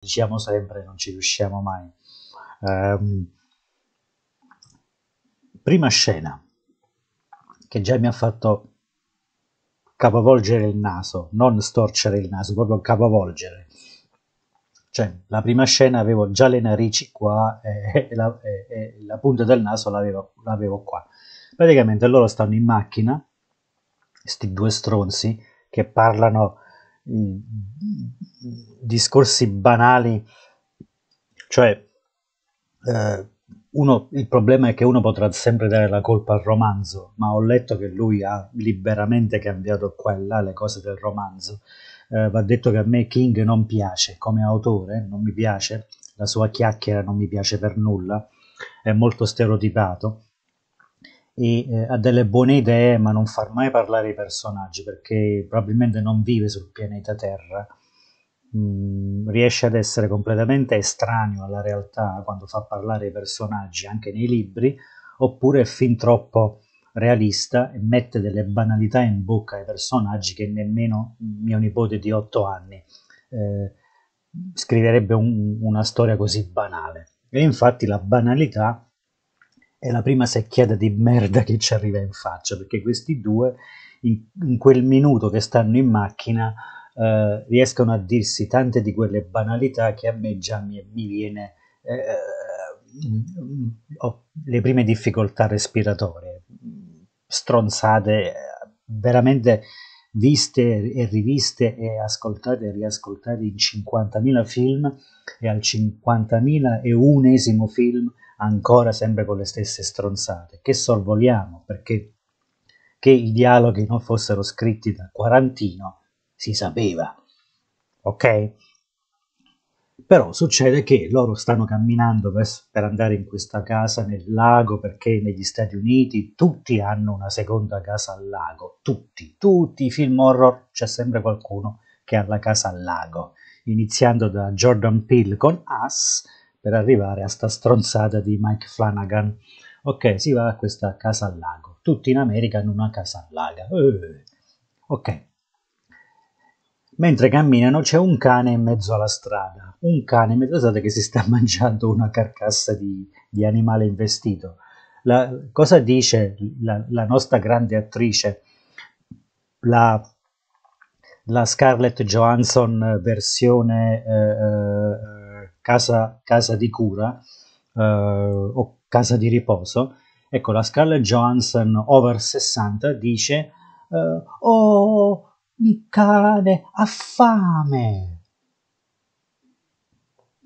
diciamo sempre, non ci riusciamo mai. Um, prima scena che già mi ha fatto capovolgere il naso, non storcere il naso, proprio capovolgere. Cioè, la prima scena avevo già le narici qua e, e, la, e, e la, punta del naso l'avevo, l'avevo qua. Praticamente loro stanno in macchina, questi due stronzi che parlano discorsi banali, cioè eh, uno, il problema è che uno potrà sempre dare la colpa al romanzo, ma ho letto che lui ha liberamente cambiato qua e là le cose del romanzo. Eh, va detto che a me King non piace come autore, non mi piace, la sua chiacchiera non mi piace per nulla, è molto stereotipato e eh, ha delle buone idee, ma non far mai parlare i personaggi perché probabilmente non vive sul pianeta Terra. Mm, riesce ad essere completamente estraneo alla realtà quando fa parlare i personaggi anche nei libri, oppure è fin troppo realista e mette delle banalità in bocca ai personaggi che nemmeno mio nipote di 8 anni eh, scriverebbe un, una storia così banale. E infatti la banalità è la prima secchiata di merda che ci arriva in faccia, perché questi due in, in quel minuto che stanno in macchina eh, riescono a dirsi tante di quelle banalità che a me già mi, mi viene... Eh, ho le prime difficoltà respiratorie, stronzate veramente viste e riviste e ascoltate e riascoltate in 50.000 film e al 50.000 e esimo film ancora sempre con le stesse stronzate, che sorvoliamo perché che i dialoghi non fossero scritti da Quarantino si sapeva, ok? Però succede che loro stanno camminando per andare in questa casa nel lago perché negli Stati Uniti tutti hanno una seconda casa al lago, tutti, tutti i film horror c'è sempre qualcuno che ha la casa al lago, iniziando da Jordan Peele con Us per arrivare a sta stronzata di Mike Flanagan. Ok, si va a questa casa al lago. Tutti in America hanno una casa al lago. Uh. Ok. Mentre camminano c'è un cane in mezzo alla strada, un cane in mezzo che si sta mangiando una carcassa di, di animale investito. La, cosa dice la, la, nostra grande attrice, la, la Scarlett Johansson eh, versione eh, eh casa, casa di cura eh, o casa di riposo, ecco la Scarlett Johansson over 60 dice eh, «Oh, il cane ha fame!»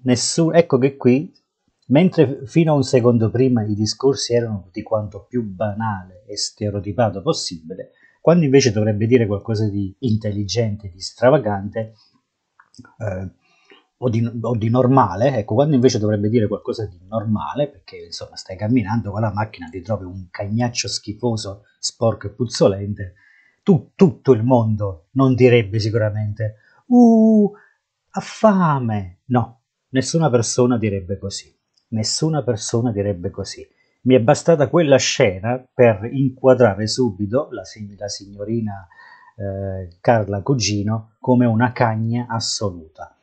Nessun, ecco che qui, mentre fino a un secondo prima i discorsi erano di quanto più banale e stereotipato possibile, quando invece dovrebbe dire qualcosa di intelligente, di stravagante, eh, o di, o di, normale, ecco, quando invece dovrebbe dire qualcosa di normale, perché insomma stai camminando con la macchina, ti trovi un cagnaccio schifoso, sporco e puzzolente, tu, tutto il mondo non direbbe sicuramente, uh, ha fame, no, nessuna persona direbbe così, nessuna persona direbbe così. Mi è bastata quella scena per inquadrare subito la, la signorina eh, Carla Cugino come una cagna assoluta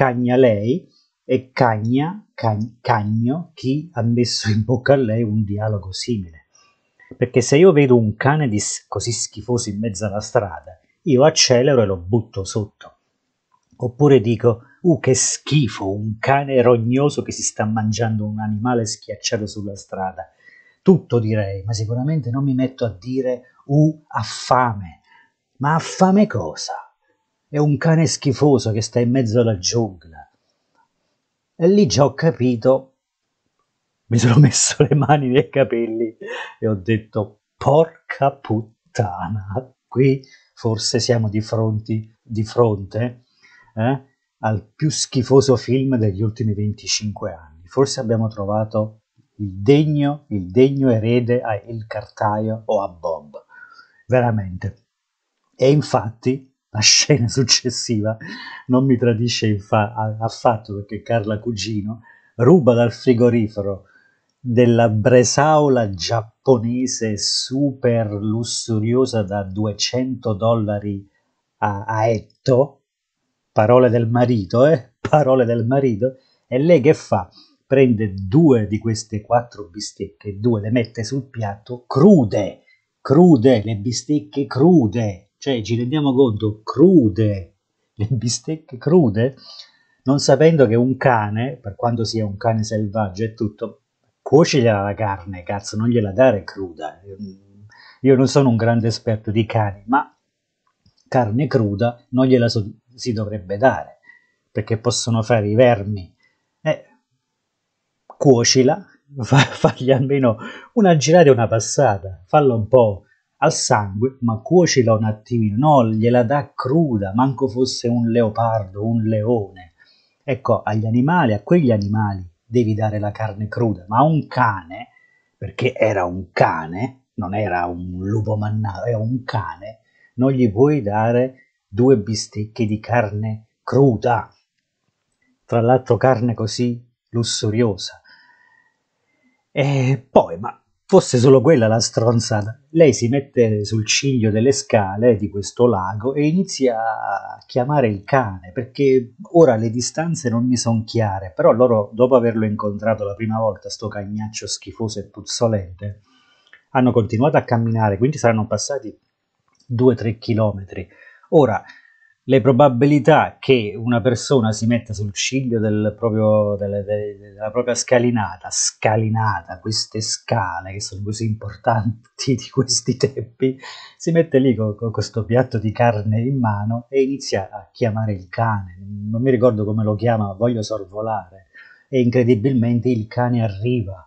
cagna lei e Cagna, Cag, Cagno chi ha messo in bocca a lei un dialogo simile. Perché se io vedo un cane di, così schifoso in mezzo alla strada, io accelero e lo butto sotto. Oppure dico, uh che schifo, un cane rognoso che si sta mangiando un animale schiacciato sulla strada. Tutto direi, ma sicuramente non mi metto a dire, uh ha fame. Ma ha fame cosa? è un cane schifoso che sta in mezzo alla giungla. E lì già ho capito, mi sono messo le mani nei capelli e ho detto, porca puttana, qui forse siamo di, fronti, di fronte eh, al più schifoso film degli ultimi 25 anni. Forse abbiamo trovato il degno, il degno erede a Il Cartaio o a Bob. Veramente. E infatti la scena successiva non mi tradisce affatto perché Carla Cugino ruba dal frigorifero della bresaola giapponese super lussuriosa da 200 dollari a, a etto, parole del marito, eh? parole del marito, e lei che fa? Prende due di queste quattro bistecche, due le mette sul piatto crude, crude, le bistecche crude, cioè ci rendiamo conto crude, le bistecche crude, non sapendo che un cane, per quanto sia un cane selvaggio e tutto, cuocerà la carne, cazzo, non gliela dare cruda. Io non sono un grande esperto di cani, ma carne cruda non gliela so si dovrebbe dare, perché possono fare i vermi. Eh, cuocila, fa, fagli almeno una girata e una passata, fallo un po' al sangue, ma cuocila un attimino, no, gliela dà cruda, manco fosse un leopardo, un leone. Ecco, agli animali, a quegli animali devi dare la carne cruda, ma a un cane, perché era un cane, non era un lupo mannato, era un cane, non gli puoi dare due bistecche di carne cruda, tra l'altro carne così lussuriosa. E poi, ma Fosse solo quella la stronzata. Lei si mette sul ciglio delle scale di questo lago e inizia a chiamare il cane, perché ora le distanze non mi sono chiare, però loro, dopo averlo incontrato la prima volta, sto cagnaccio schifoso e puzzolente, hanno continuato a camminare, quindi saranno passati 2-3 chilometri. Ora, le probabilità che una persona si metta sul ciglio del proprio, delle, delle, della propria scalinata, scalinata, queste scale che sono così importanti di questi tempi, si mette lì con, con questo piatto di carne in mano e inizia a chiamare il cane. Non mi ricordo come lo chiama, voglio sorvolare. E incredibilmente il cane arriva.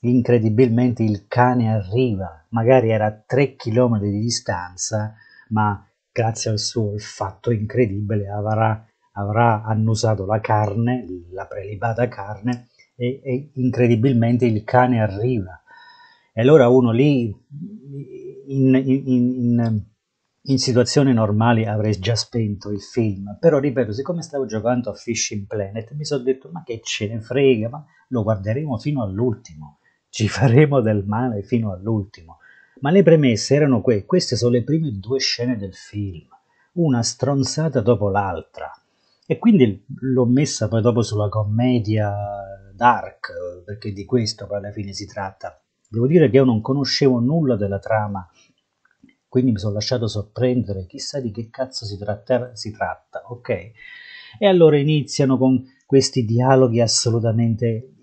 Incredibilmente il cane arriva. Magari era a 3 km di distanza, ma grazie al suo fatto incredibile, avrà, avrà annusato la carne, la prelibata carne, e, e incredibilmente il cane arriva. E allora uno lì, in, in, in, in situazioni normali, avrei già spento il film. Però, ripeto, siccome stavo giocando a Fishing Planet, mi sono detto, ma che ce ne frega, ma lo guarderemo fino all'ultimo. Ci faremo del male fino all'ultimo ma le premesse erano que- queste sono le prime due scene del film, una stronzata dopo l'altra. E quindi l'ho messa poi dopo sulla commedia dark, perché di questo poi alla fine si tratta. Devo dire che io non conoscevo nulla della trama, quindi mi sono lasciato sorprendere, chissà di che cazzo si, tratta, si tratta ok? E allora iniziano con questi dialoghi assolutamente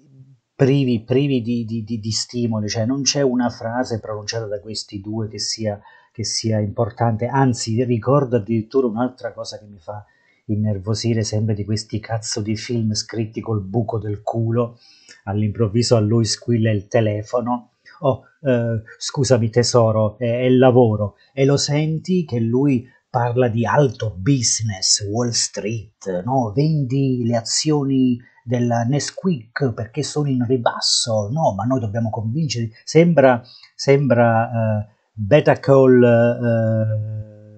privi, privi di, di, di, di, stimoli, cioè non c'è una frase pronunciata da questi due che sia, che sia importante, anzi ricordo addirittura un'altra cosa che mi fa innervosire sempre di questi cazzo di film scritti col buco del culo, all'improvviso a lui squilla il telefono, oh eh, scusami tesoro, è, è il lavoro, e lo senti che lui parla di alto business, Wall Street, no? vendi le azioni della Nesquik perché sono in ribasso, no, ma noi dobbiamo convincere, sembra, sembra uh, eh, Beta Call,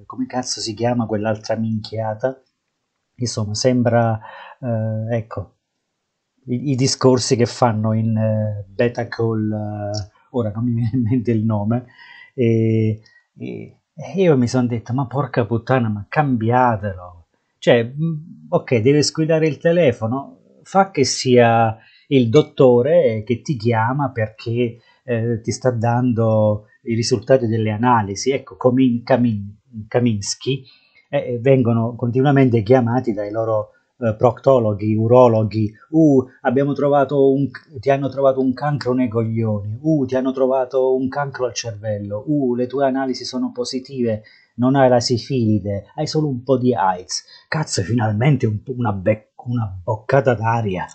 uh, come cazzo si chiama quell'altra minchiata, insomma sembra, uh, ecco, i, i, discorsi che fanno in Beta Call, ora non mi viene in mente il nome, e, e e eh, io mi sono detto, ma porca puttana, ma cambiatelo. Cioè, mm, ok, deve squillare il telefono, fa che sia il dottore che ti chiama perché eh, ti sta dando i risultati delle analisi. Ecco, Comin, Kamin, Kaminsky eh, vengono continuamente chiamati dai loro eh, proctologhi, urologhi, uh, abbiamo trovato un, ti hanno trovato un cancro nei coglioni, uh, ti hanno trovato un cancro al cervello, uh, le tue analisi sono positive, non hai la sifilide, hai solo un po' di AIDS. Cazzo, finalmente un, una, be- una boccata d'aria,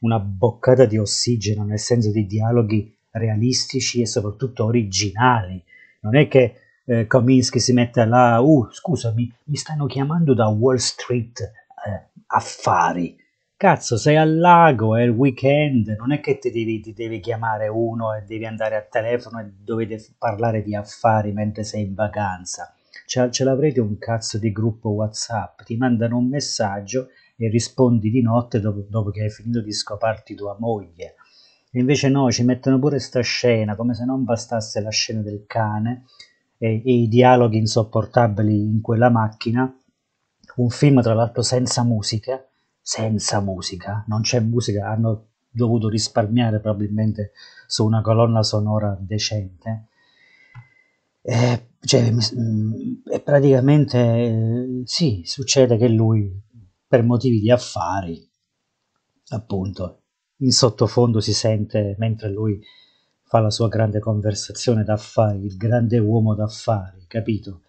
una boccata di ossigeno nel senso di dialoghi realistici e soprattutto originali. Non è che eh, Kominsky si mette là, uh, scusami, mi stanno chiamando da Wall Street. Eh, affari. Cazzo, sei al lago, è il weekend, non è che ti devi, ti devi chiamare uno e devi andare a telefono e dovete parlare di affari mentre sei in vacanza. Ce, ce l'avrete un cazzo di gruppo WhatsApp, ti mandano un messaggio e rispondi di notte dopo, dopo che hai finito di scoparti tua moglie. E invece no, ci mettono pure sta scena, come se non bastasse la scena del cane e, e i dialoghi insopportabili in quella macchina un film tra l'altro senza musica, senza musica, non c'è musica, hanno dovuto risparmiare probabilmente su una colonna sonora decente. E, eh, cioè, mm, e praticamente eh, sì, succede che lui per motivi di affari, appunto, in sottofondo si sente mentre lui fa la sua grande conversazione d'affari, il grande uomo d'affari, capito?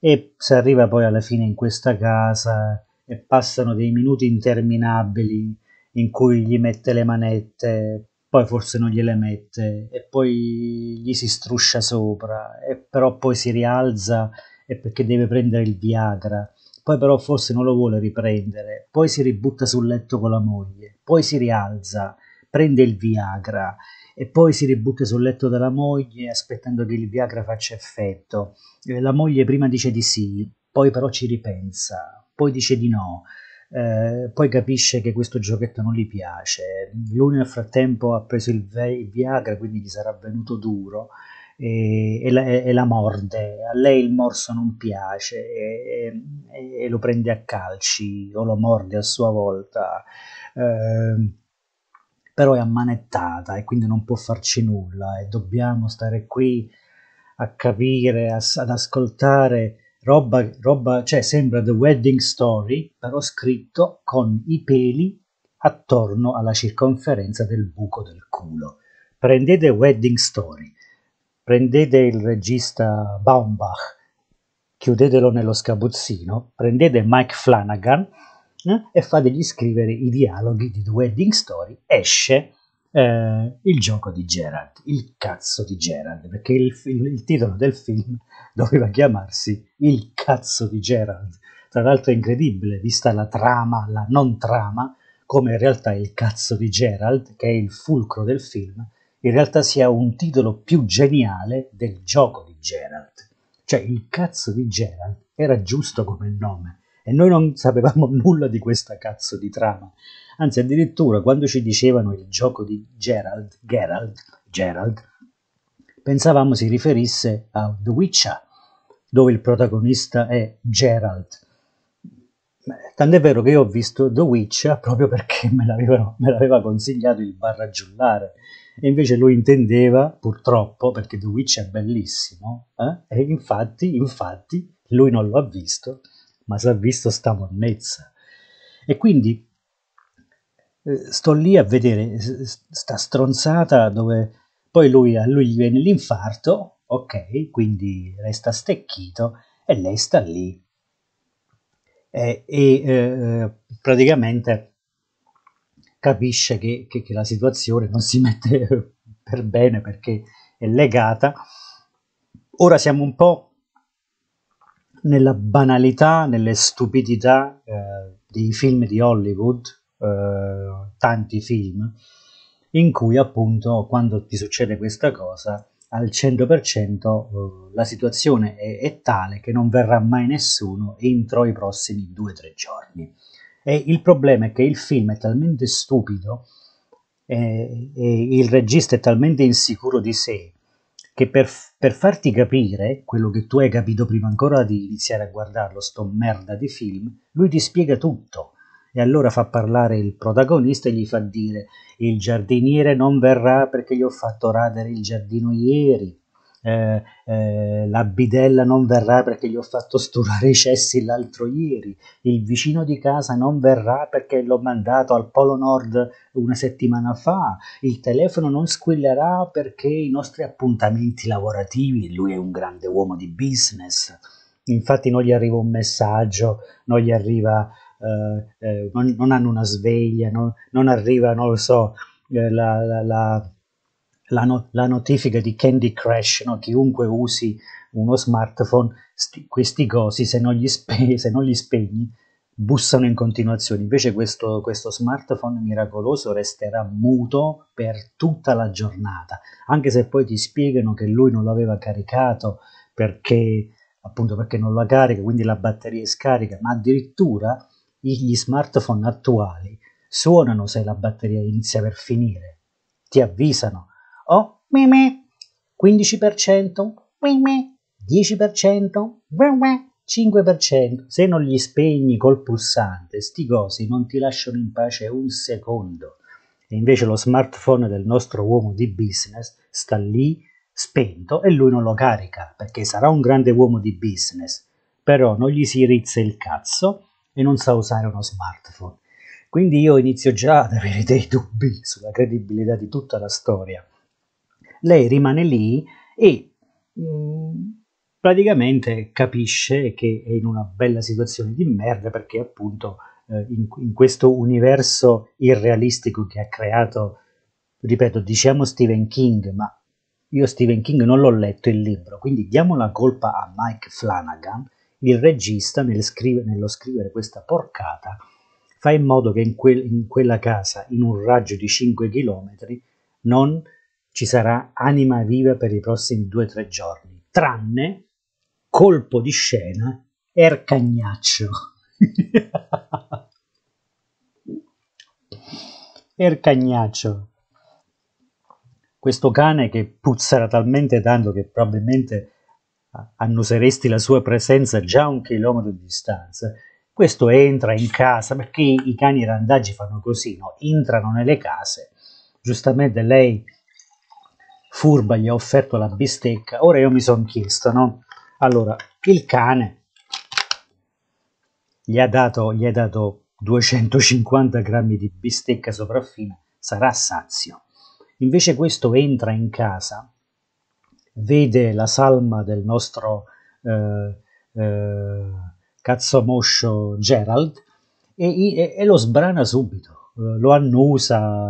e si arriva poi alla fine in questa casa e passano dei minuti interminabili in cui gli mette le manette, poi forse non gliele mette e poi gli si struscia sopra, e però poi si rialza e perché deve prendere il Viagra, poi però forse non lo vuole riprendere, poi si ributta sul letto con la moglie, poi si rialza, prende il Viagra e poi si ributta sul letto della moglie aspettando che il Viagra faccia effetto. Eh, la moglie prima dice di sì, poi però ci ripensa, poi dice di no. Eh, poi capisce che questo giochetto non gli piace. Lui nel frattempo ha preso il, il Viagra, quindi gli sarà venuto duro e, la, e, la, morde. A lei il morso non piace e, e lo prende a calci o lo morde a sua volta. Eh, però è ammanettata e quindi non può farci nulla e dobbiamo stare qui a capire, a, ad ascoltare roba, roba, cioè sembra The Wedding Story, però scritto con i peli attorno alla circonferenza del buco del culo. Prendete Wedding Story, prendete il regista Baumbach, chiudetelo nello scabuzzino, prendete Mike Flanagan, e fategli scrivere i dialoghi di The Wedding Story, esce eh, il gioco di Gerald, il cazzo di Gerald, perché il, il, il, titolo del film doveva chiamarsi Il cazzo di Gerald. Tra l'altro è incredibile, vista la trama, la non trama, come in realtà il cazzo di Gerald, che è il fulcro del film, in realtà sia un titolo più geniale del gioco di Gerald. Cioè il cazzo di Gerald era giusto come nome, e noi non sapevamo nulla di questa cazzo di trama. Anzi, addirittura quando ci dicevano il gioco di Gerald, Gerald, Gerald, pensavamo si riferisse a The Witcher, dove il protagonista è Gerald. Tant'è vero che io ho visto The Witcher proprio perché me, me l'aveva consigliato il barraggiullare e invece lui intendeva, purtroppo, perché The Witcher è bellissimo, eh? e infatti, infatti, lui non l'ha visto ma si s'ha visto sta monnezza. E quindi eh, sto lì a vedere sta stronzata dove poi lui, a lui gli viene l'infarto, ok, quindi resta stecchito e lei sta lì. E, e eh, eh praticamente capisce che, che, che la situazione non si mette per bene perché è legata. Ora siamo un po' nella banalità, nelle stupidità eh, dei film di Hollywood, eh, tanti film, in cui appunto quando ti succede questa cosa al 100% eh, la situazione è, è, tale che non verrà mai nessuno entro i prossimi 2-3 giorni. E il problema è che il film è talmente stupido e, eh, e il regista è talmente insicuro di sé che per, per, farti capire quello che tu hai capito prima ancora di iniziare a guardarlo, sto merda di film, lui ti spiega tutto. E allora fa parlare il protagonista e gli fa dire il giardiniere non verrà perché gli ho fatto radere il giardino ieri. Eh, eh, la bidella non verrà perché gli ho fatto sturare i cessi l'altro ieri, il vicino di casa non verrà perché l'ho mandato al Polo Nord una settimana fa, il telefono non squillerà perché i nostri appuntamenti lavorativi, lui è un grande uomo di business, infatti non gli arriva un messaggio, non gli arriva... Eh, eh non, non, hanno una sveglia, non, non arriva, non lo so, eh, la, la, la la, no, la notifica di Candy Crash, no? chiunque usi uno smartphone, sti, questi cosi se non, spe, se non, gli spegni bussano in continuazione, invece questo, questo smartphone miracoloso resterà muto per tutta la giornata, anche se poi ti spiegano che lui non l'aveva caricato perché appunto perché non la carica, quindi la batteria è scarica, ma addirittura gli smartphone attuali suonano se la batteria inizia per finire, ti avvisano, Oh, meh 15%, meh 10%, meh 5%. Se non gli spegni col pulsante, sti cosi non ti lasciano in pace un secondo. E invece lo smartphone del nostro uomo di business sta lì spento e lui non lo carica perché sarà un grande uomo di business, però non gli si rizza il cazzo e non sa usare uno smartphone. Quindi io inizio già ad avere dei dubbi sulla credibilità di tutta la storia lei rimane lì e mm, praticamente capisce che è in una bella situazione di merda perché appunto eh, in, in, questo universo irrealistico che ha creato, ripeto, diciamo Stephen King, ma io Stephen King non l'ho letto il libro, quindi diamo la colpa a Mike Flanagan, il regista nel scrive, nello scrivere questa porcata fa in modo che in, quel, in quella casa, in un raggio di 5 km, non ci sarà anima viva per i prossimi due o tre giorni, tranne colpo di scena Ercagnaccio. Ercagnaccio. Questo cane che puzzerà talmente tanto che probabilmente annuseresti la sua presenza già a un chilometro di distanza. Questo entra in casa perché i cani randaggi fanno così, no? entrano nelle case. Giustamente lei furba gli ha offerto la bistecca. Ora io mi sono chiesto, no? Allora, il cane gli ha dato, gli ha dato 250 grammi di bistecca sopraffina, sarà sazio. Invece questo entra in casa, vede la salma del nostro eh, eh, cazzomoscio Gerald e, e, e, lo sbrana subito, eh, lo annusa,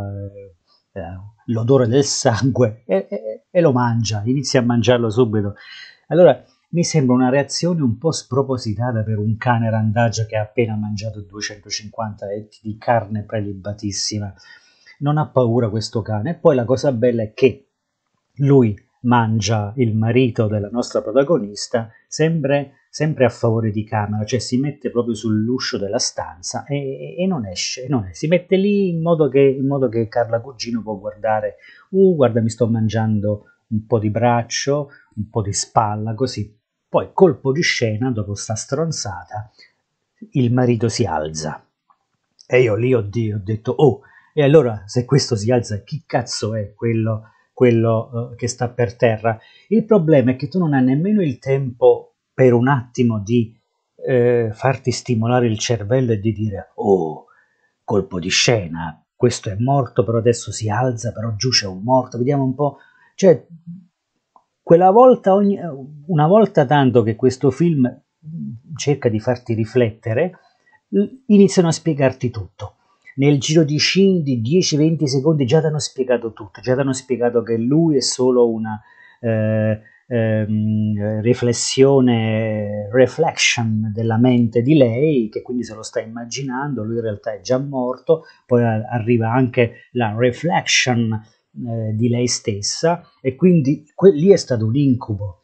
eh, l'odore del sangue e, e, e, lo mangia, inizia a mangiarlo subito. Allora mi sembra una reazione un po' spropositata per un cane randaggio che ha appena mangiato 250 etti di carne prelibatissima. Non ha paura questo cane. E poi la cosa bella è che lui mangia il marito della nostra protagonista sempre sempre a favore di camera, cioè si mette proprio sull'uscio della stanza e, e non, esce, non esce, si mette lì in modo, che, in modo che Carla Cugino può guardare, uh guarda mi sto mangiando un po' di braccio, un po' di spalla, così. Poi colpo di scena, dopo sta stronzata, il marito si alza. E io lì ho, di, ho detto, oh, e allora se questo si alza, chi cazzo è quello, quello eh, che sta per terra? Il problema è che tu non hai nemmeno il tempo per un attimo di eh, farti stimolare il cervello e di dire oh, colpo di scena, questo è morto, però adesso si alza, però giù c'è un morto, vediamo un po'. Cioè, quella volta, ogni, una volta tanto che questo film cerca di farti riflettere, iniziano a spiegarti tutto. Nel giro di, di 10-20 secondi già ti hanno spiegato tutto, già ti hanno spiegato che lui è solo una... Eh, ehm, riflessione, reflection della mente di lei, che quindi se lo sta immaginando, lui in realtà è già morto, poi arriva anche la reflection eh, di lei stessa e quindi que- lì è stato un incubo,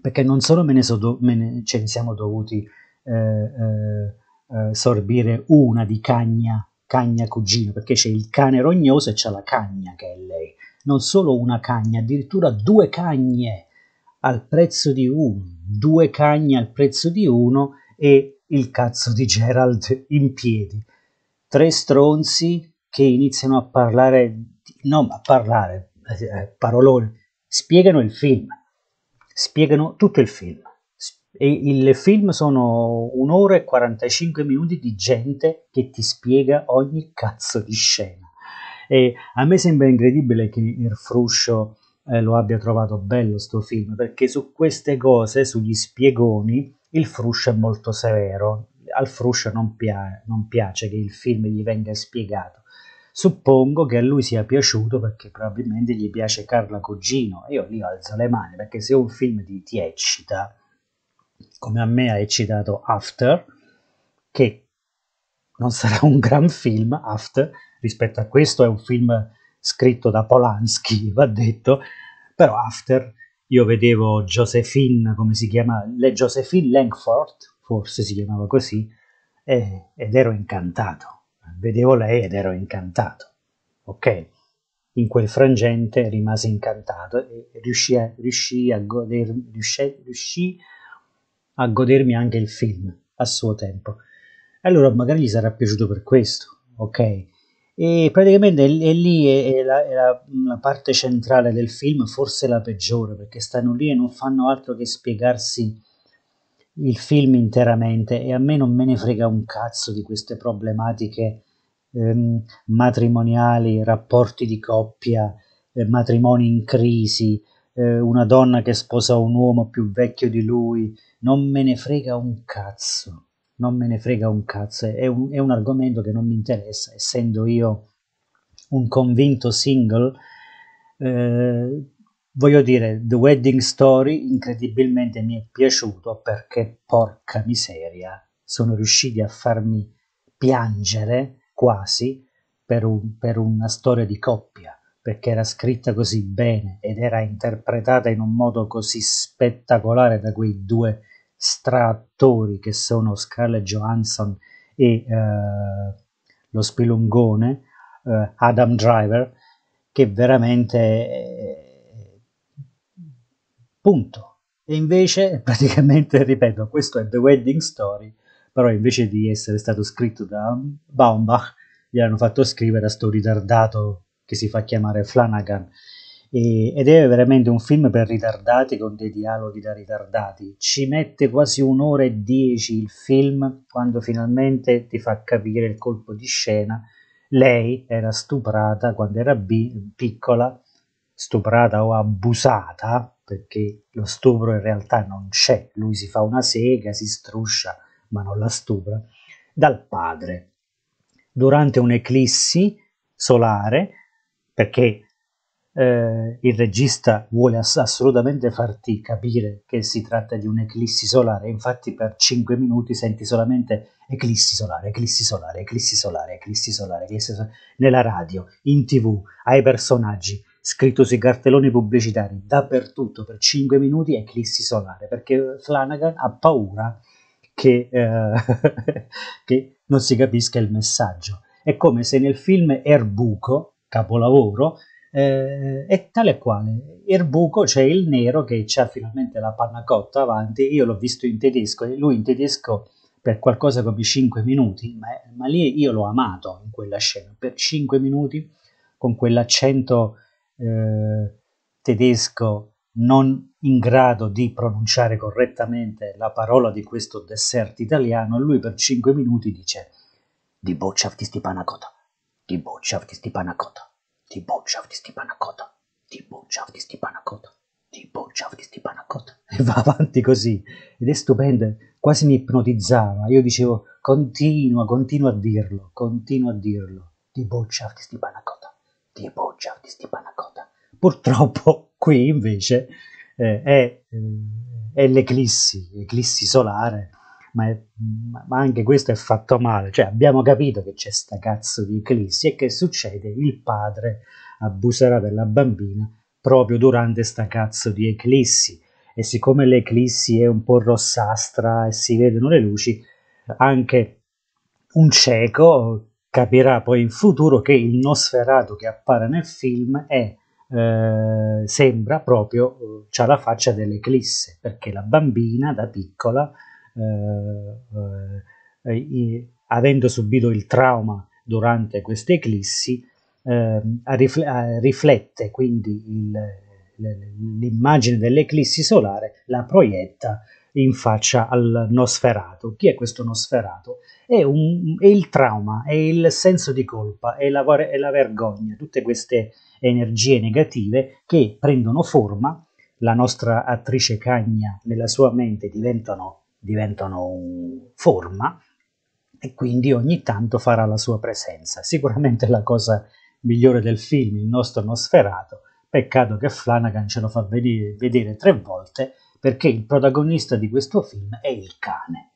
perché non solo me ne, so do- me ne ce ne siamo dovuti eh, eh, eh sorbire una di cagna, cagna cugino, perché c'è il cane rognoso e c'è la cagna che è lei non solo una cagna, addirittura due cagne al prezzo di uno, due cagni al prezzo di uno e il cazzo di Gerald in piedi. Tre stronzi che iniziano a parlare, di, no, a parlare, eh, parolone, spiegano il film, spiegano tutto il film. E il film sono un'ora e 45 minuti di gente che ti spiega ogni cazzo di scena. E a me sembra incredibile che il fruscio eh, lo abbia trovato bello sto film, perché su queste cose, sugli spiegoni, il Fruscio è molto severo. Al Fruscio non, pia- non piace che il film gli venga spiegato. Suppongo che a lui sia piaciuto perché probabilmente gli piace Carla Cugino. Io lì alzo le mani perché se un film ti, ti eccita, come a me ha eccitato After, che non sarà un gran film, After, rispetto a questo è un film scritto da Polanski, va detto, però After io vedevo Josephine, come si chiama, le Josephine Langford, forse si chiamava così, e, ed ero incantato. Vedevo lei ed ero incantato. Ok? In quel frangente rimasi incantato e riuscì a, riuscì a, goder, riuscì, riuscì a godermi anche il film a suo tempo. Allora magari gli sarà piaciuto per questo, ok? e praticamente è, è lì è, è, la, è la, la, parte centrale del film, forse la peggiore, perché stanno lì e non fanno altro che spiegarsi il film interamente e a me non me ne frega un cazzo di queste problematiche ehm, matrimoniali, rapporti di coppia, eh, matrimoni in crisi, eh, una donna che sposa un uomo più vecchio di lui, non me ne frega un cazzo non me ne frega un cazzo, è un, è un argomento che non mi interessa, essendo io un convinto single, eh, voglio dire, The Wedding Story incredibilmente mi è piaciuto perché, porca miseria, sono riusciti a farmi piangere quasi per, un, per una storia di coppia perché era scritta così bene ed era interpretata in un modo così spettacolare da quei due straattori che sono Scarlett Johansson e eh, lo spilungone eh, Adam Driver, che veramente eh, punto. E invece, praticamente, ripeto, questo è The Wedding Story, però invece di essere stato scritto da Baumbach, gli hanno fatto scrivere a sto ritardato che si fa chiamare Flanagan e, ed è veramente un film per ritardati con dei dialoghi da ritardati. Ci mette quasi un'ora e dieci il film quando finalmente ti fa capire il colpo di scena. Lei era stuprata quando era b- piccola, stuprata o abusata, perché lo stupro in realtà non c'è, lui si fa una sega, si struscia, ma non la stupra, dal padre. Durante un'eclissi solare, perché eh, il regista vuole ass- assolutamente farti capire che si tratta di un'eclissi solare, infatti per 5 minuti senti solamente eclissi solare, eclissi solare, eclissi solare, eclissi solare, eclissi solare, nella radio, in tv, ai personaggi, scritto sui cartelloni pubblicitari, dappertutto per 5 minuti eclissi solare, perché Flanagan ha paura che, eh, che non si capisca il messaggio. È come se nel film Erbuco, capolavoro, eh, è tale e quale. Erbuco c'è cioè il nero che c'ha finalmente la panna cotta avanti, io l'ho visto in tedesco e lui in tedesco per qualcosa come 5 minuti, ma, ma lì io l'ho amato in quella scena, per 5 minuti con quell'accento eh, tedesco non in grado di pronunciare correttamente la parola di questo dessert italiano, lui per 5 minuti dice di boccia di panna cotta, di boccia di panna Die Botschaft ist die Panacota. Die Botschaft ist die Panacota. Die Botschaft ist die Panacota. E va avanti così. Ed è stupendo. Quasi mi ipnotizzava. Io dicevo, continua, continua a dirlo, continua a dirlo. Die Botschaft ist die Panacota. Die Botschaft ist die Panacota. Purtroppo qui invece eh, è, eh, è l'eclissi, l'eclissi solare ma, è, ma, anche questo è fatto male, cioè abbiamo capito che c'è sta cazzo di eclissi e che succede? Il padre abuserà della bambina proprio durante sta cazzo di eclissi e siccome l'eclissi è un po' rossastra e si vedono le luci, anche un cieco capirà poi in futuro che il nosferato che appare nel film è, eh, sembra proprio, eh, ha la faccia dell'eclisse, perché la bambina da piccola eh, eh, avendo subito il trauma durante queste eclissi, ehm, riflette quindi l'immagine dell'eclissi solare, la proietta in faccia al Nosferato. Chi è questo Nosferato? È, un, è il trauma, è il senso di colpa, è la, è la, vergogna, tutte queste energie negative che prendono forma, la nostra attrice Cagna nella sua mente diventano diventano forma e quindi ogni tanto farà la sua presenza. Sicuramente la cosa migliore del film, il nostro Nosferato, peccato che Flanagan ce lo fa vedere, vedere tre volte perché il protagonista di questo film è il cane.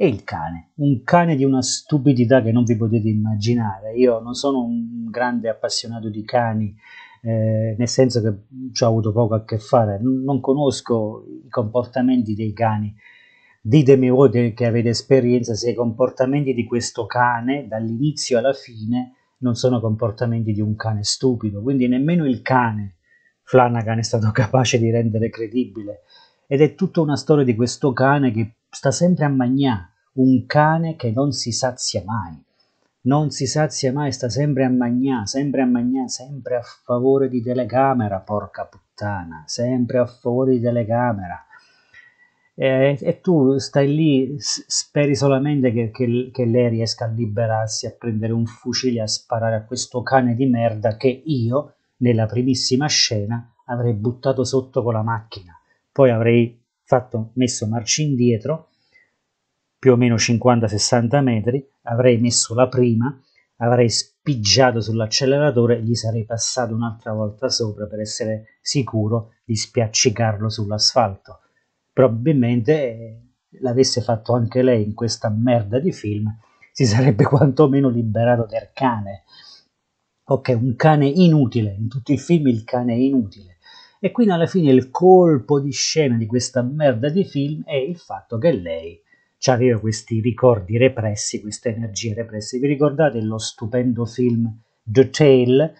È il cane, un cane di una stupidità che non vi potete immaginare. Io non sono un grande appassionato di cani, eh, nel senso che ci ho avuto poco a che fare, non conosco i comportamenti dei cani Ditemi voi che avete esperienza se i comportamenti di questo cane dall'inizio alla fine non sono comportamenti di un cane stupido, quindi nemmeno il cane Flanagan è stato capace di rendere credibile ed è tutta una storia di questo cane che sta sempre a magnà, un cane che non si sazia mai, non si sazia mai, sta sempre a magnà, sempre a magnà, sempre a favore di telecamera, porca puttana, sempre a favore di telecamera eh, e tu stai lì, speri solamente che, che, che, lei riesca a liberarsi, a prendere un fucile, a sparare a questo cane di merda che io, nella primissima scena, avrei buttato sotto con la macchina. Poi avrei fatto, messo marci indietro, più o meno 50-60 metri, avrei messo la prima, avrei spiggiato sull'acceleratore e gli sarei passato un'altra volta sopra per essere sicuro di spiaccicarlo sull'asfalto probabilmente eh, l'avesse fatto anche lei in questa merda di film, si sarebbe quantomeno liberato del cane. Ok, un cane inutile, in tutti i film il cane è inutile. E quindi alla fine il colpo di scena di questa merda di film è il fatto che lei aveva questi ricordi repressi, queste energie represse. Vi ricordate lo stupendo film The Tale?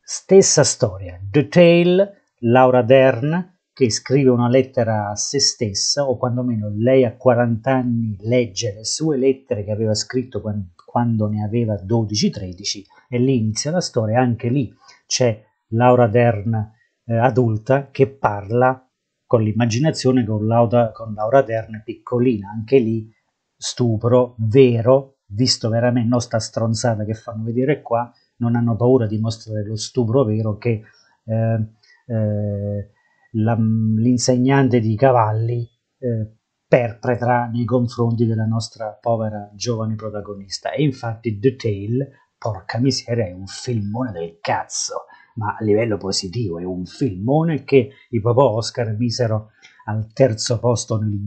Stessa storia, The Tale, Laura Dern, che scrive una lettera a se stessa o quantomeno lei a 40 anni legge le sue lettere che aveva scritto quando ne aveva 12-13 e lì inizia la storia, anche lì c'è Laura Dern eh, adulta che parla con l'immaginazione con, Lauda, con Laura Dern piccolina, anche lì stupro vero, visto veramente, non sta stronzata che fanno vedere qua, non hanno paura di mostrare lo stupro vero che... Eh, eh, l'insegnante di cavalli eh, perpetra nei confronti della nostra povera giovane protagonista. E infatti The Tale, porca miseria, è un filmone del cazzo, ma a livello positivo, è un filmone che i papà Oscar misero al terzo posto nel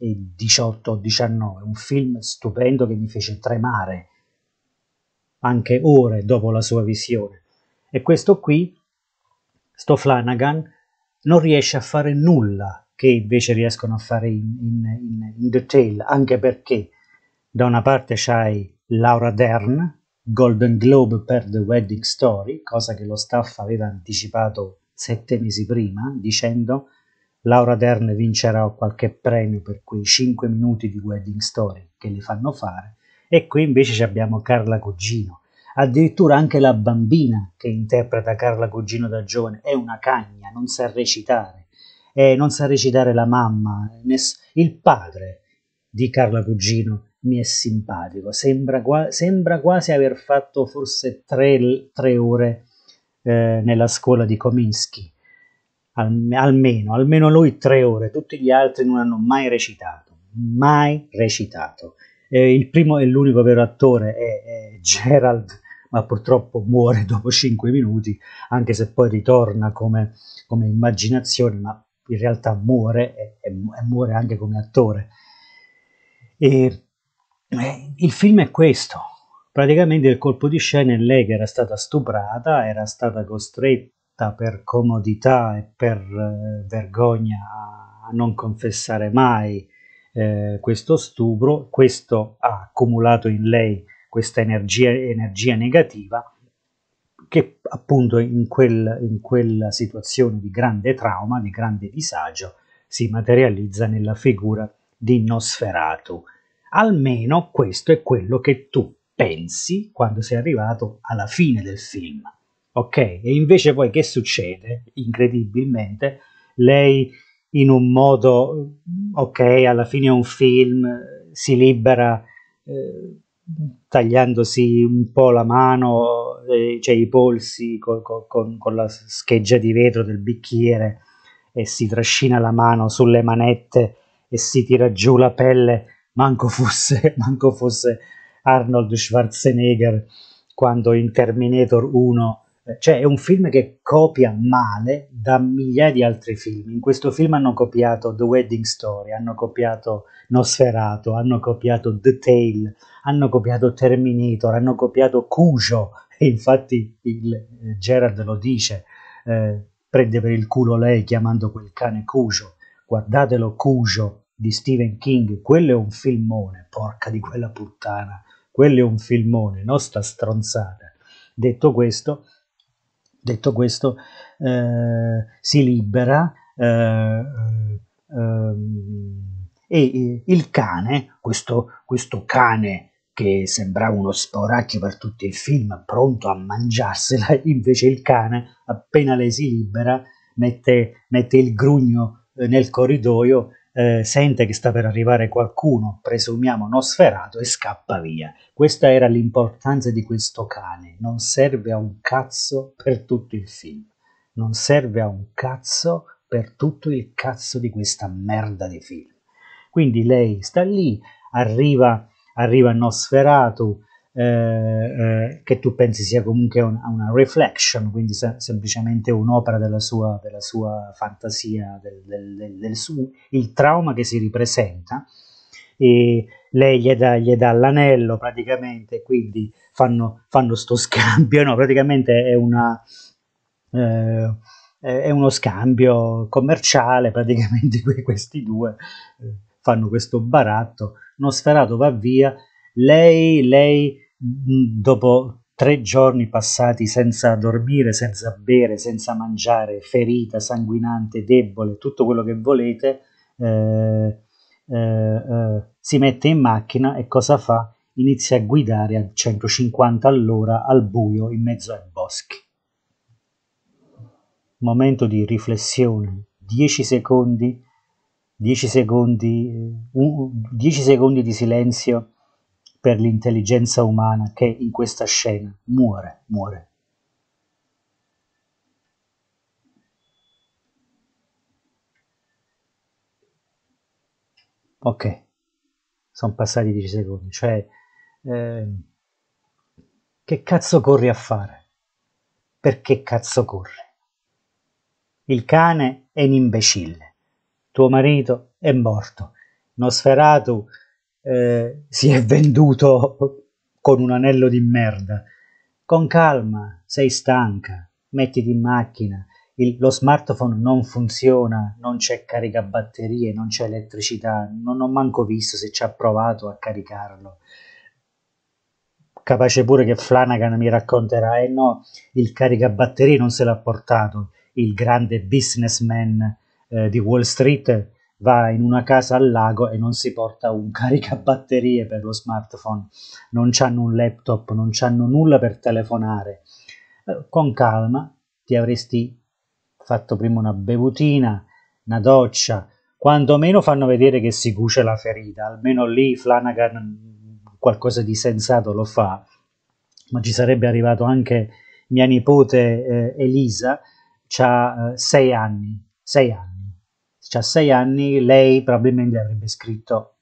2018-19, un film stupendo che mi fece tremare anche ore dopo la sua visione. E questo qui, sto Flanagan, non riesce a fare nulla che invece riescono a fare in, in, in, in The Tale, anche perché da una parte c'hai Laura Dern, Golden Globe per The Wedding Story, cosa che lo staff aveva anticipato sette mesi prima, dicendo Laura Dern vincerà qualche premio per quei 5 minuti di Wedding Story che le fanno fare, e qui invece abbiamo Carla Cugino, Addirittura anche la bambina che interpreta Carla Cugino da giovane è una cagna, non sa recitare, eh, non sa recitare la mamma, il padre di Carla Cugino mi è simpatico, sembra, qua sembra quasi aver fatto forse tre, tre ore eh, nella scuola di Kominsky, Al almeno, almeno lui tre ore, tutti gli altri non hanno mai recitato, mai recitato. Eh, il primo e l'unico vero attore è, è Gerald ma purtroppo muore dopo 5 minuti, anche se poi ritorna come, come immaginazione, ma in realtà muore e, e, e muore anche come attore. E, eh, il film è questo, praticamente il colpo di scena è lei che era stata stuprata, era stata costretta per comodità e per eh, vergogna a non confessare mai eh, questo stupro, questo ha accumulato in lei questa energia, energia negativa che appunto in, quel, in quella situazione di grande trauma, di grande disagio, si materializza nella figura di Nosferatu. Almeno questo è quello che tu pensi quando sei arrivato alla fine del film. Ok? E invece poi che succede? Incredibilmente, lei in un modo, ok, alla fine è un film, si libera eh, tagliandosi un po' la mano, eh, cioè i polsi col, con, con, la scheggia di vetro del bicchiere e si trascina la mano sulle manette e si tira giù la pelle, manco fosse, manco fosse Arnold Schwarzenegger quando in Terminator 1 cioè è un film che copia male da migliaia di altri film. In questo film hanno copiato The Wedding Story, hanno copiato Nosferato, hanno copiato The Tale, hanno copiato Terminator, hanno copiato Cujo, infatti il, eh, Gerard lo dice, eh, prende per il culo lei chiamando quel cane Cujo. Guardatelo Cujo di Stephen King, quello è un filmone, porca di quella puttana, quello è un filmone, non sta stronzata. Detto questo, Detto questo, eh, si libera eh, eh ehm, e eh, il cane, questo, questo cane che sembrava uno sporacchio per tutto il film, pronto a mangiarsela, invece il cane, appena lei si libera, mette, mette il grugno eh, nel corridoio eh, sente che sta per arrivare qualcuno, presumiamo Nosferato, e scappa via. Questa era l'importanza di questo cane. Non serve a un cazzo per tutto il film. Non serve a un cazzo per tutto il cazzo di questa merda di film. Quindi lei sta lì, arriva, arriva Nosferatu, eh, eh, che tu pensi sia comunque una, una reflection, quindi se, semplicemente un'opera della sua, della sua fantasia, del, del, del, del suo, il trauma che si ripresenta, e lei gli dà, gli dà l'anello praticamente, quindi fanno, fanno sto scambio, no, praticamente è una... Eh, è uno scambio commerciale, praticamente questi due eh, fanno questo baratto, Nosferato va via, lei, lei Mm, dopo tre giorni passati senza dormire, senza bere, senza mangiare, ferita, sanguinante, debole, tutto quello che volete, eh, eh, eh si mette in macchina e cosa fa? Inizia a guidare a 150 all'ora al buio in mezzo ai boschi. Momento di riflessione, 10 secondi, 10 secondi, 10 eh, secondi di silenzio per l'intelligenza umana che in questa scena muore, muore. Ok, sono passati 10 secondi, cioè eh, che cazzo corri a fare? Perché cazzo corri? Il cane è un imbecille, tuo marito è morto, Nosferatu eh, si è venduto con un anello di merda. Con calma, sei stanca, mettiti in macchina, il, lo smartphone non funziona, non c'è caricabatterie, non c'è elettricità, non ho manco visto se ci ha provato a caricarlo. Capace pure che Flanagan mi racconterà, eh no, il caricabatterie non se l'ha portato, il grande businessman eh, di Wall Street va in una casa al lago e non si porta un caricabatterie per lo smartphone, non hanno un laptop, non hanno nulla per telefonare. Eh, con calma ti avresti fatto prima una bevutina, una doccia, quanto meno fanno vedere che si cuce la ferita, almeno lì Flanagan mm, qualcosa di sensato lo fa, ma ci sarebbe arrivato anche mia nipote eh, Elisa, ha eh, sei anni, sei anni 16 anni lei probabilmente avrebbe scritto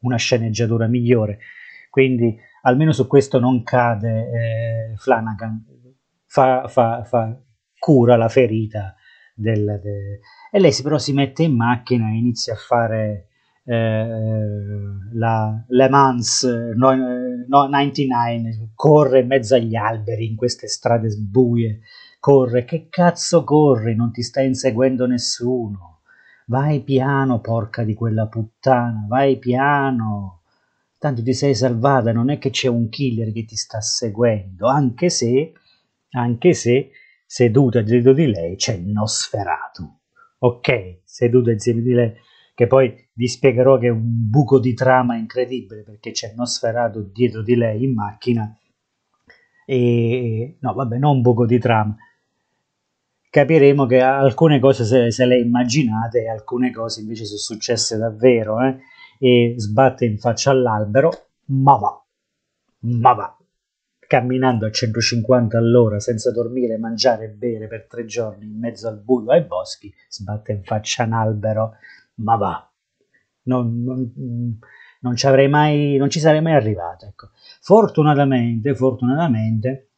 una sceneggiatura migliore. Quindi almeno su questo non cade eh, Flanagan, fa, fa, fa, cura la ferita del, de... e lei però si mette in macchina e inizia a fare eh, la Le Mans 99, corre in mezzo agli alberi in queste strade buie. corre, che cazzo corri, non ti sta inseguendo nessuno Vai piano, porca di quella puttana, vai piano. Tanto ti sei salvata, non è che c'è un killer che ti sta seguendo, anche se, anche se seduta dietro di lei c'è il Nosferatu. Ok, seduta insieme di lei, che poi vi spiegherò che è un buco di trama incredibile perché c'è il Nosferatu dietro di lei in macchina. E no, vabbè, non un buco di trama capiremo che alcune cose se, se le immaginate e alcune cose invece sono successe davvero eh? e sbatte in faccia all'albero ma va ma va camminando a 150 all'ora senza dormire mangiare e bere per tre giorni in mezzo al buio ai boschi sbatte in faccia un albero ma va non, non, non ci avrei mai non ci sarei mai arrivato ecco. fortunatamente fortunatamente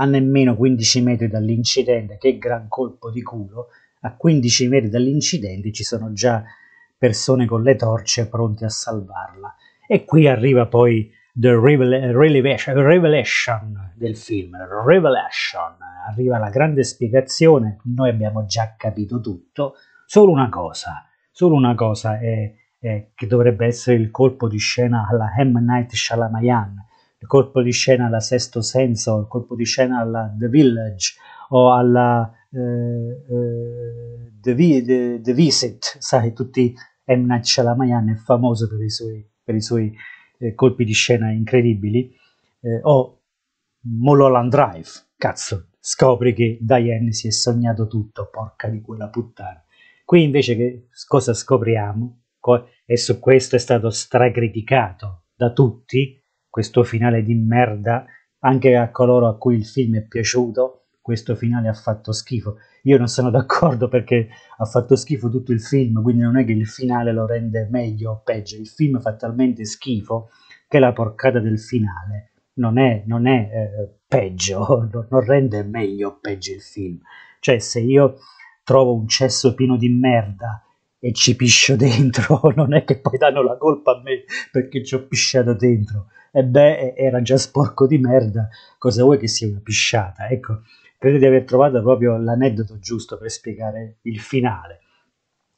a nemmeno 15 metri dall'incidente, che gran colpo di culo, a 15 metri dall'incidente ci sono già persone con le torce pronte a salvarla. E qui arriva poi The Revelation del film, Revelation, arriva la grande spiegazione, noi abbiamo già capito tutto, solo una cosa, solo una cosa è, è che dovrebbe essere il colpo di scena alla M. Night Shyamalan, il colpo di scena alla Sesto Senso, il colpo di scena alla The Village o alla eh, eh The, Vi- The, The, Visit, sai, tutti M. Night è famoso per i suoi, per i suoi eh, colpi di scena incredibili, eh, o Mulholland Drive, cazzo, scopri che Diane si è sognato tutto, porca di quella puttana. Qui invece che cosa scopriamo? Co- e su questo è stato stracriticato da tutti, questo finale di merda anche a coloro a cui il film è piaciuto, questo finale ha fatto schifo. Io non sono d'accordo perché ha fatto schifo tutto il film, quindi non è che il finale lo rende meglio o peggio. Il film fa talmente schifo che la porcata del finale non è, non è eh, peggio, non, non rende meglio o peggio il film. Cioè, se io trovo un cesso pieno di merda e ci piscio dentro, non è che poi danno la colpa a me perché ci ho pisciato dentro e beh, era già sporco di merda, cosa vuoi che sia una pisciata? Ecco, credo di aver trovato proprio l'aneddoto giusto per spiegare il finale.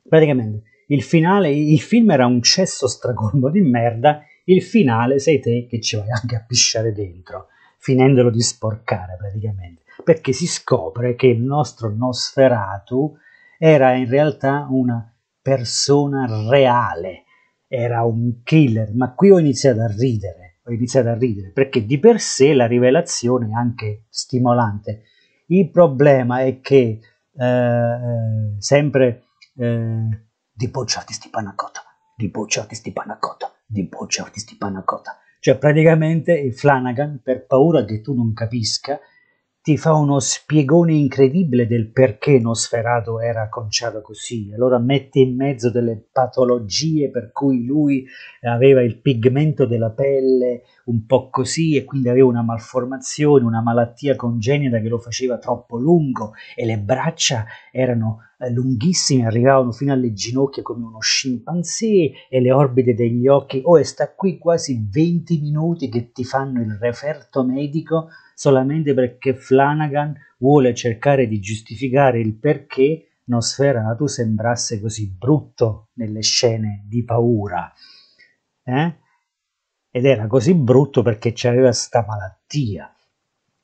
Praticamente, il finale, il film era un cesso stracolmo di merda, il finale sei te che ci vai anche a pisciare dentro, finendolo di sporcare praticamente, perché si scopre che il nostro Nosferatu era in realtà una persona reale, era un killer, ma qui ho iniziato a ridere iniziato a ridere, perché di per sé la rivelazione è anche stimolante. Il problema è che eh, eh sempre eh, di bocciarti sti panacotta, di bocciarti sti panacotta, di bocciarti sti panacotta. Cioè praticamente Flanagan, per paura che tu non capisca, ti fa uno spiegone incredibile del perché Nosferato era conciato così. Allora mette in mezzo delle patologie per cui lui aveva il pigmento della pelle un po' così e quindi aveva una malformazione, una malattia congenita che lo faceva troppo lungo e le braccia erano eh, lunghissime, arrivavano fino alle ginocchia come uno scimpanzé e le orbite degli occhi. Oh, e sta qui quasi 20 minuti che ti fanno il referto medico solamente perché Flanagan vuole cercare di giustificare il perché Nosferatu sembrasse così brutto nelle scene di paura. Eh? Ed era così brutto perché c'aveva sta malattia.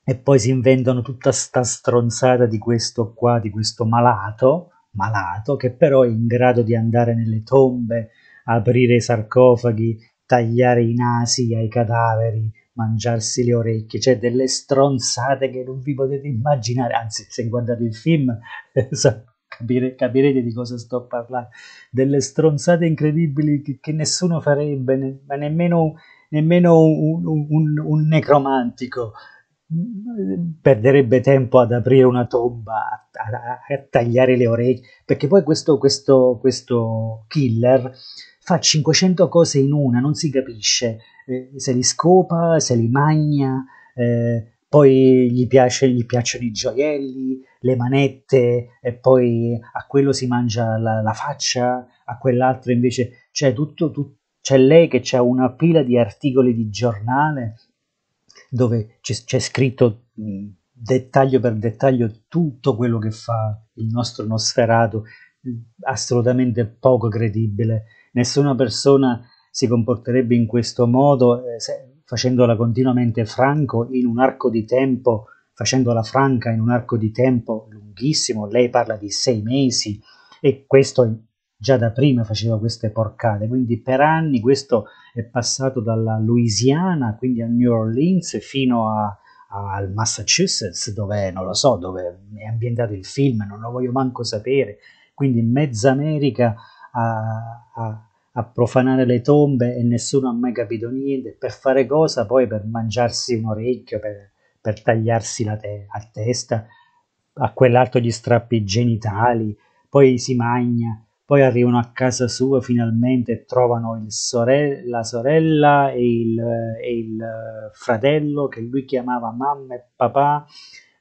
E poi si inventano tutta sta stronzata di questo qua, di questo malato, malato, che però è in grado di andare nelle tombe, aprire i sarcofagi, tagliare i nasi ai cadaveri, mangiarsi le orecchie, cioè delle stronzate che non vi potete immaginare, anzi se guardate il film capire, capirete di cosa sto parlando, delle stronzate incredibili che, che nessuno farebbe, ne, ma nemmeno, nemmeno un, un, un, necromantico mm, perderebbe tempo ad aprire una tomba, a, a, a tagliare le orecchie, perché poi questo, questo, questo, killer fa 500 cose in una, non si capisce, eh, se li scopa, se li magna, eh, poi gli, piace, gli, piacciono i gioielli, le manette, e poi a quello si mangia la, la faccia, a quell'altro invece c'è tutto, tutto c'è lei che c'è una pila di articoli di giornale dove c'è, scritto mm, dettaglio per dettaglio tutto quello che fa il nostro Nosferato, mm, assolutamente poco credibile. Nessuna persona si comporterebbe in questo modo, eh, se, facendola continuamente franco in un arco di tempo, facendola franca in un arco di tempo lunghissimo, lei parla di sei mesi e questo già da prima faceva queste porcate, quindi per anni questo è passato dalla Louisiana, quindi a New Orleans, fino a, a, al Massachusetts, dove non lo so, dove è ambientato il film, non lo voglio manco sapere, quindi mezza America a, a a profanare le tombe e nessuno ha mai capito niente, per fare cosa poi? Per mangiarsi un orecchio, per, per tagliarsi la te- a testa, a quell'altro gli strappi i genitali, poi si magna, poi arrivano a casa sua finalmente e trovano sore- la sorella e il, e il, eh, fratello che lui chiamava mamma e papà,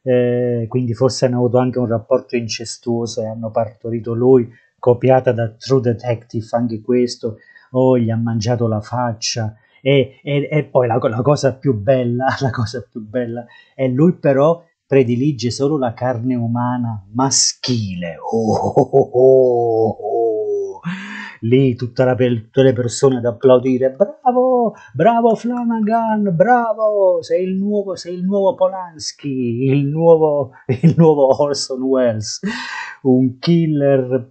eh, quindi forse hanno avuto anche un rapporto incestuoso e hanno partorito lui, copiata da True Detective anche questo, oh gli ha mangiato la faccia e, e, e poi la, la, cosa più bella, la cosa più bella è lui però predilige solo la carne umana maschile. Oh, oh, oh, oh, oh. Lì tutta la, tutte le persone ad applaudire, bravo, bravo Flanagan, bravo, sei il nuovo, sei il nuovo Polanski, il nuovo, il nuovo Orson Welles, un killer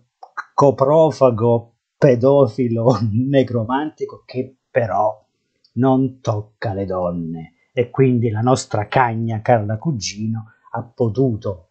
coprofago, pedofilo, necromantico che però non tocca le donne e quindi la nostra cagna Carla Cugino ha potuto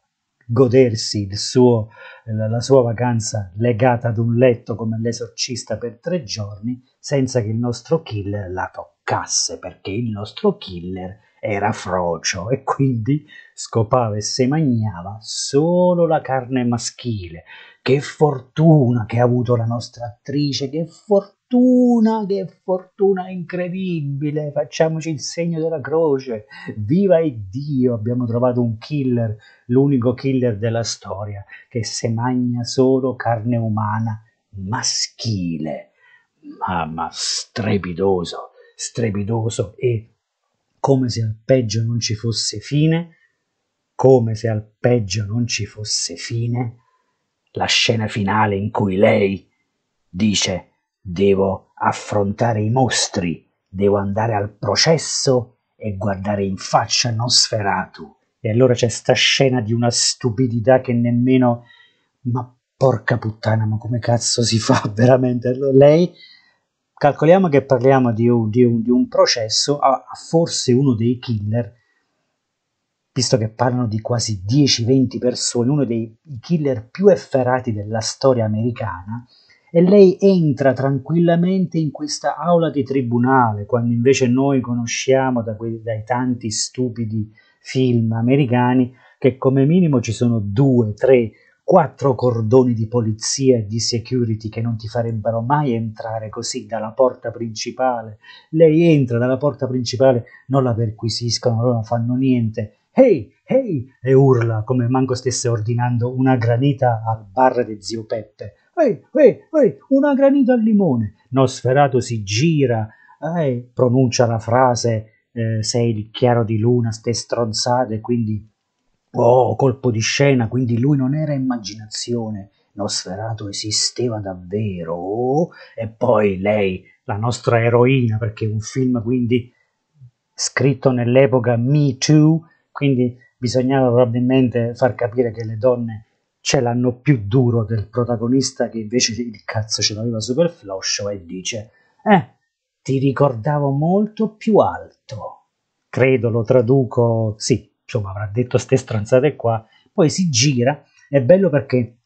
godersi suo, la sua vacanza legata ad un letto come l'esorcista per tre giorni senza che il nostro killer la toccasse perché il nostro killer era frocio e quindi scopava e se mangiava solo la carne maschile. Che fortuna che ha avuto la nostra attrice, che fortuna, che fortuna incredibile. Facciamoci il segno della croce. Viva il Dio, abbiamo trovato un killer, l'unico killer della storia, che se mangia solo carne umana maschile. Mamma, strepitoso, strepitoso e come se al peggio non ci fosse fine, come se al peggio non ci fosse fine, la scena finale in cui lei dice devo affrontare i mostri, devo andare al processo e guardare in faccia Nosferatu. E allora c'è sta scena di una stupidità che nemmeno... Ma porca puttana, ma come cazzo si fa veramente? Allora lei calcoliamo che parliamo di un, di un, di un processo a, a, forse uno dei killer, visto che parlano di quasi 10-20 persone, uno dei killer più efferati della storia americana, e lei entra tranquillamente in questa aula di tribunale, quando invece noi conosciamo da quei, dai tanti stupidi film americani che come minimo ci sono due, tre quattro cordoni di polizia e di security che non ti farebbero mai entrare così dalla porta principale. Lei entra dalla porta principale, non la perquisiscono, loro non fanno niente. Ehi, ehi! e urla come manco stesse ordinando una granita al bar di zio Peppe. Ehi, ehi, ehi, una granita al limone. Nosferato si gira, eh, pronuncia la frase eh, sei il chiaro di luna, ste stronzate, quindi Oh, colpo di scena, quindi lui non era immaginazione, Nosferatu esisteva davvero. E poi lei, la nostra eroina, perché è un film quindi scritto nell'epoca Me Too, quindi bisognava probabilmente far capire che le donne ce l'hanno più duro del protagonista che invece il cazzo ce l'aveva super floscio e dice eh, ti ricordavo molto più alto. Credo lo traduco, sì, insomma avrà detto ste stronzate qua, poi si gira, è bello perché,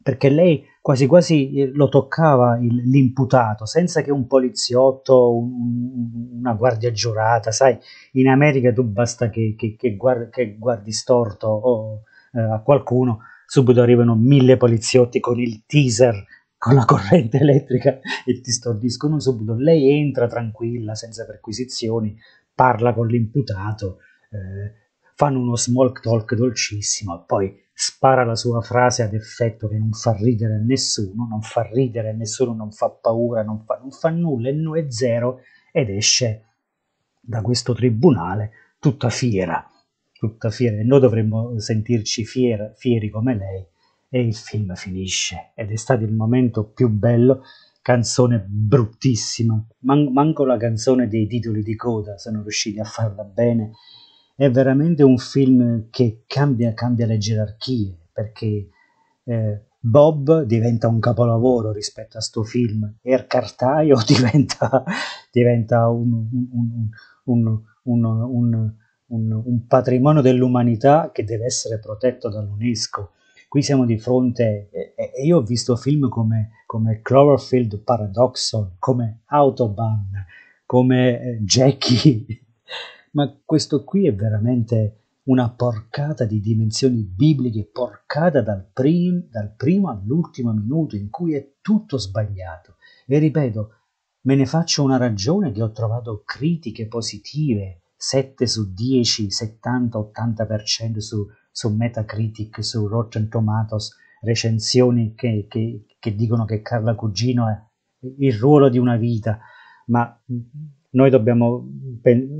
perché lei quasi quasi eh, lo toccava il, l'imputato, senza che un poliziotto, un, una guardia giurata, sai, in America tu basta che, che, che, guardi, che guardi, storto o, eh, a qualcuno, subito arrivano mille poliziotti con il teaser con la corrente elettrica e ti stordiscono subito. Lei entra tranquilla, senza perquisizioni, parla con l'imputato, eh, fanno uno small talk dolcissimo e poi spara la sua frase ad effetto che non fa ridere a nessuno, non fa ridere a nessuno, non fa paura, non fa, non fa nulla, il no è zero ed esce da questo tribunale tutta fiera, tutta fiera e noi dovremmo sentirci fier, fieri come lei e il film finisce ed è stato il momento più bello canzone bruttissima Man- manco la canzone dei titoli di coda sono riusciti a farla bene è veramente un film che cambia, cambia le gerarchie, perché eh, Bob diventa un capolavoro rispetto a sto film, Er Cartaio diventa, diventa un, un, un, un, patrimonio dell'umanità che deve essere protetto dall'UNESCO. Qui siamo di fronte, e eh, io ho visto film come, come Cloverfield Paradoxon, come Autobahn, come eh, Jackie ma questo qui è veramente una porcata di dimensioni bibliche, porcata dal, prim, dal primo all'ultimo minuto in cui è tutto sbagliato. E ripeto, me ne faccio una ragione che ho trovato critiche positive, 7 su 10, 70-80% su, su Metacritic, su Rotten Tomatoes, recensioni che, che, che dicono che Carla Cugino è il ruolo di una vita, ma noi dobbiamo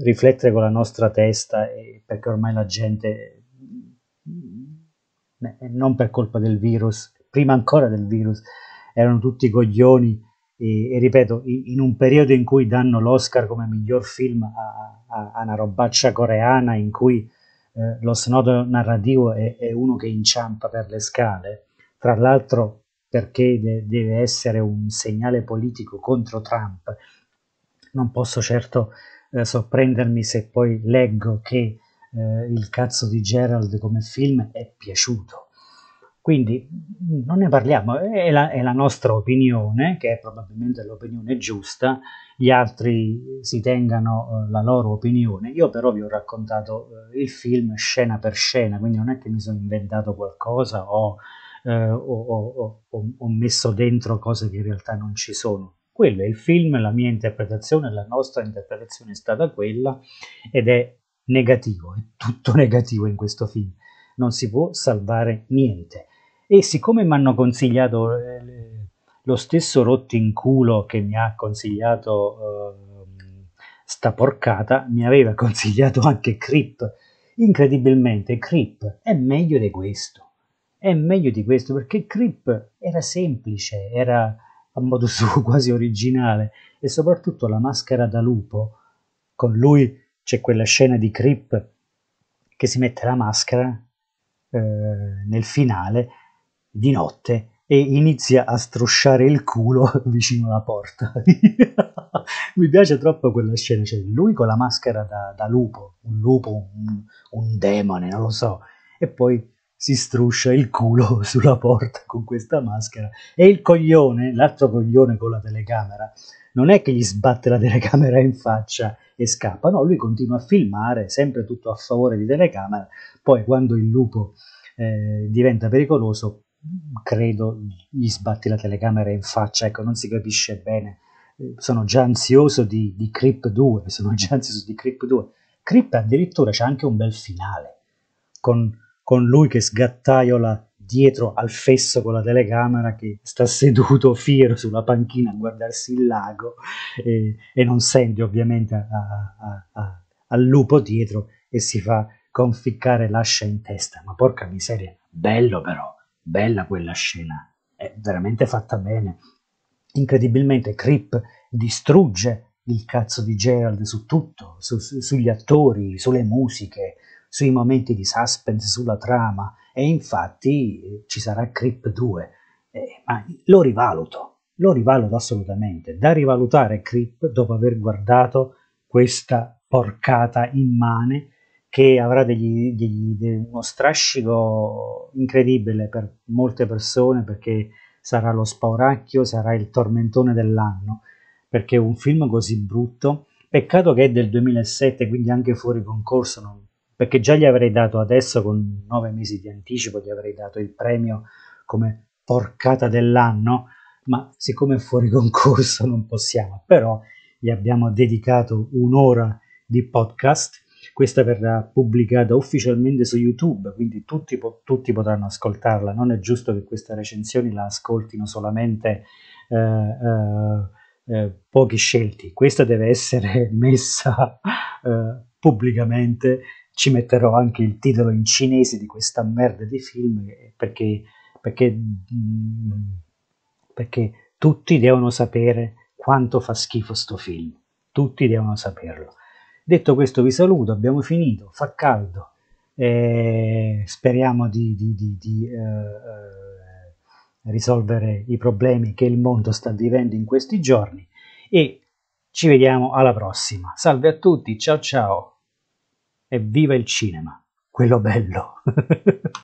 riflettere con la nostra testa e, perché ormai la gente, non per colpa del virus, prima ancora del virus, erano tutti coglioni e, e ripeto, in un periodo in cui danno l'Oscar come miglior film a, a, a una robaccia coreana in cui eh, lo snodo narrativo è, è, uno che inciampa per le scale, tra l'altro perché de deve essere un segnale politico contro Trump, non posso certo eh, sorprendermi se poi leggo che eh, il cazzo di Gerald come film è piaciuto. Quindi mm, non ne parliamo, è la, è la, nostra opinione, che è probabilmente l'opinione giusta, gli altri si tengano eh, la loro opinione. Io però vi ho raccontato eh, il film scena per scena, quindi non è che mi sono inventato qualcosa o, eh, o, o, o ho messo dentro cose che in realtà non ci sono. Quello è il film, la mia interpretazione, la nostra interpretazione è stata quella ed è negativo, è tutto negativo in questo film. Non si può salvare niente. E siccome mi hanno consigliato eh, lo stesso rotto in culo che mi ha consigliato eh, sta porcata, mi aveva consigliato anche Crip. Incredibilmente Crip è meglio di questo. È meglio di questo perché Crip era semplice, era a modo suo quasi originale e soprattutto la maschera da lupo. Con lui c'è quella scena di Creep che si mette la maschera eh, nel finale di notte e inizia a strusciare il culo vicino alla porta. Mi piace troppo quella scena, cioè lui con la maschera da, da lupo, un lupo, un, un demone, non lo so, e poi si struscia il culo sulla porta con questa maschera e il coglione, l'altro coglione con la telecamera, non è che gli sbatte la telecamera in faccia e scappa, no, lui continua a filmare, sempre tutto a favore di telecamera, poi quando il lupo eh, diventa pericoloso, credo gli sbatti la telecamera in faccia, ecco, non si capisce bene, eh, sono già ansioso di, di Crip 2, sono già ansioso di Crip 2, Crip addirittura c'è anche un bel finale, con con lui che sgattaiola dietro al fesso con la telecamera che sta seduto fiero sulla panchina a guardarsi il lago e, e non sente ovviamente a, a, a, al lupo dietro e si fa conficcare l'ascia in testa. Ma porca miseria, bello però, bella quella scena, è veramente fatta bene. Incredibilmente Crip distrugge il cazzo di Gerald su tutto, su, su, sugli attori, sulle musiche, sui momenti di suspense, sulla trama e infatti eh, ci sarà Crip 2, eh, ma lo rivaluto, lo rivaluto assolutamente, da rivalutare Crip dopo aver guardato questa porcata immane che avrà degli, degli, degli, uno strascico incredibile per molte persone perché sarà lo spauracchio, sarà il tormentone dell'anno, perché un film così brutto, peccato che è del 2007, quindi anche fuori concorso non, perché già gli avrei dato adesso con nove mesi di anticipo, gli avrei dato il premio come porcata dell'anno, ma siccome è fuori concorso non possiamo, però gli abbiamo dedicato un'ora di podcast, questa verrà pubblicata ufficialmente su YouTube, quindi tutti, po- tutti potranno ascoltarla, non è giusto che queste recensioni la ascoltino solamente eh, eh, eh, pochi scelti, questa deve essere messa eh, pubblicamente ci metterò anche il titolo in cinese di questa merda di film eh, perché, perché, mm, perché tutti devono sapere quanto fa schifo sto film, tutti devono saperlo. Detto questo vi saluto, abbiamo finito, fa caldo, eh, speriamo di, di, di, di eh, eh, risolvere i problemi che il mondo sta vivendo in questi giorni e ci vediamo alla prossima. Salve a tutti, ciao ciao! Evviva il cinema, quello bello!